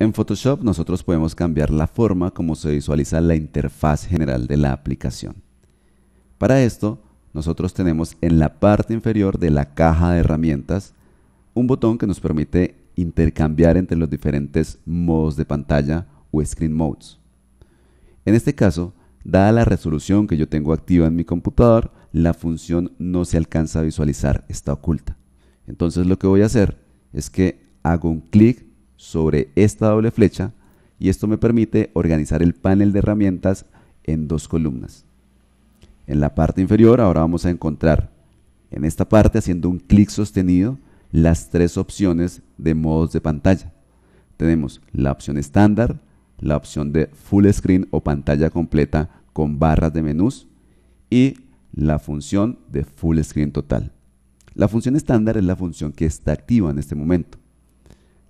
En Photoshop nosotros podemos cambiar la forma como se visualiza la interfaz general de la aplicación. Para esto, nosotros tenemos en la parte inferior de la caja de herramientas un botón que nos permite intercambiar entre los diferentes modos de pantalla o screen modes. En este caso, dada la resolución que yo tengo activa en mi computador, la función no se alcanza a visualizar, está oculta. Entonces lo que voy a hacer es que hago un clic sobre esta doble flecha y esto me permite organizar el panel de herramientas en dos columnas. En la parte inferior ahora vamos a encontrar en esta parte haciendo un clic sostenido las tres opciones de modos de pantalla. Tenemos la opción estándar, la opción de full screen o pantalla completa con barras de menús y la función de full screen total. La función estándar es la función que está activa en este momento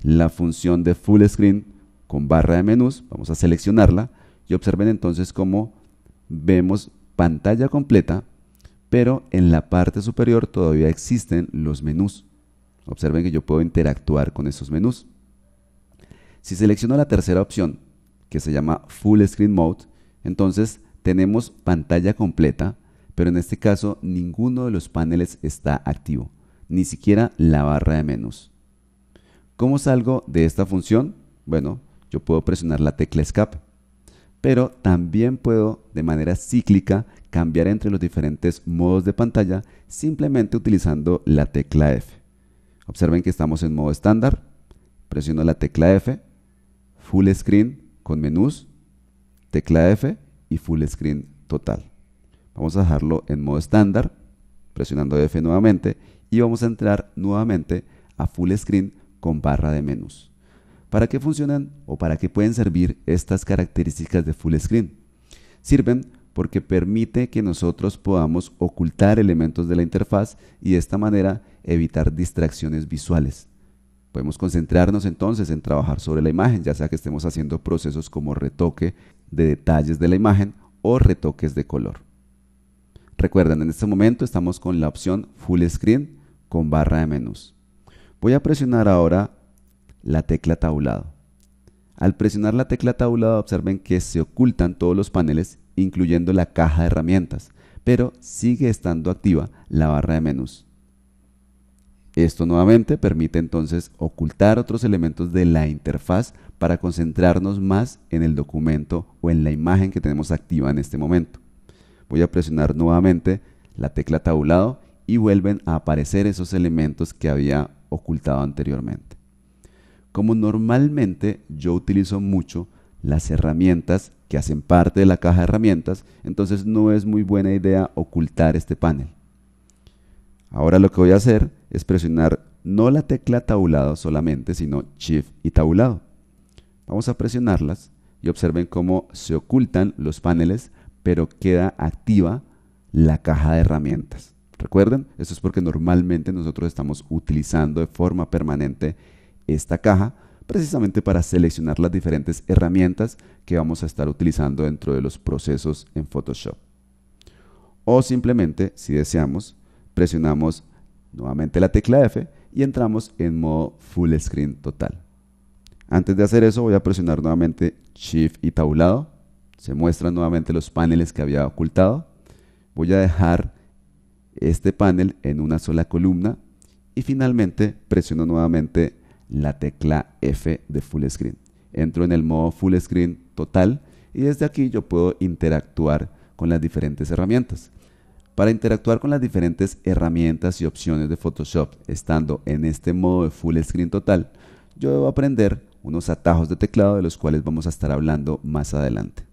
la función de full screen con barra de menús, vamos a seleccionarla y observen entonces cómo vemos pantalla completa, pero en la parte superior todavía existen los menús. Observen que yo puedo interactuar con esos menús. Si selecciono la tercera opción, que se llama Full Screen Mode, entonces tenemos pantalla completa, pero en este caso ninguno de los paneles está activo, ni siquiera la barra de menús. ¿Cómo salgo de esta función? Bueno, yo puedo presionar la tecla escape, pero también puedo de manera cíclica cambiar entre los diferentes modos de pantalla simplemente utilizando la tecla F. Observen que estamos en modo estándar, presiono la tecla F, full screen con menús, tecla F y full screen total. Vamos a dejarlo en modo estándar, presionando F nuevamente y vamos a entrar nuevamente a full screen con barra de menús. ¿Para qué funcionan o para qué pueden servir estas características de full screen? Sirven porque permite que nosotros podamos ocultar elementos de la interfaz y de esta manera evitar distracciones visuales. Podemos concentrarnos entonces en trabajar sobre la imagen, ya sea que estemos haciendo procesos como retoque de detalles de la imagen o retoques de color. Recuerden, en este momento estamos con la opción Full Screen con barra de menús. Voy a presionar ahora la tecla tabulado. Al presionar la tecla tabulado, observen que se ocultan todos los paneles incluyendo la caja de herramientas, pero sigue estando activa la barra de menús. Esto nuevamente permite entonces ocultar otros elementos de la interfaz para concentrarnos más en el documento o en la imagen que tenemos activa en este momento. Voy a presionar nuevamente la tecla tabulado y vuelven a aparecer esos elementos que había ocultado anteriormente. Como normalmente yo utilizo mucho las herramientas que hacen parte de la caja de herramientas, entonces no es muy buena idea ocultar este panel. Ahora lo que voy a hacer es presionar no la tecla tabulado solamente, sino Shift y tabulado. Vamos a presionarlas y observen cómo se ocultan los paneles, pero queda activa la caja de herramientas. Recuerden, esto es porque normalmente nosotros estamos utilizando de forma permanente esta caja precisamente para seleccionar las diferentes herramientas que vamos a estar utilizando dentro de los procesos en Photoshop. O simplemente, si deseamos, presionamos nuevamente la tecla F y entramos en modo Full Screen Total. Antes de hacer eso voy a presionar nuevamente Shift y tabulado. Se muestran nuevamente los paneles que había ocultado. Voy a dejar este panel en una sola columna y finalmente presiono nuevamente la tecla F de Full Screen. Entro en el modo Full Screen total y desde aquí yo puedo interactuar con las diferentes herramientas. Para interactuar con las diferentes herramientas y opciones de Photoshop estando en este modo de Full Screen total, yo debo aprender unos atajos de teclado de los cuales vamos a estar hablando más adelante.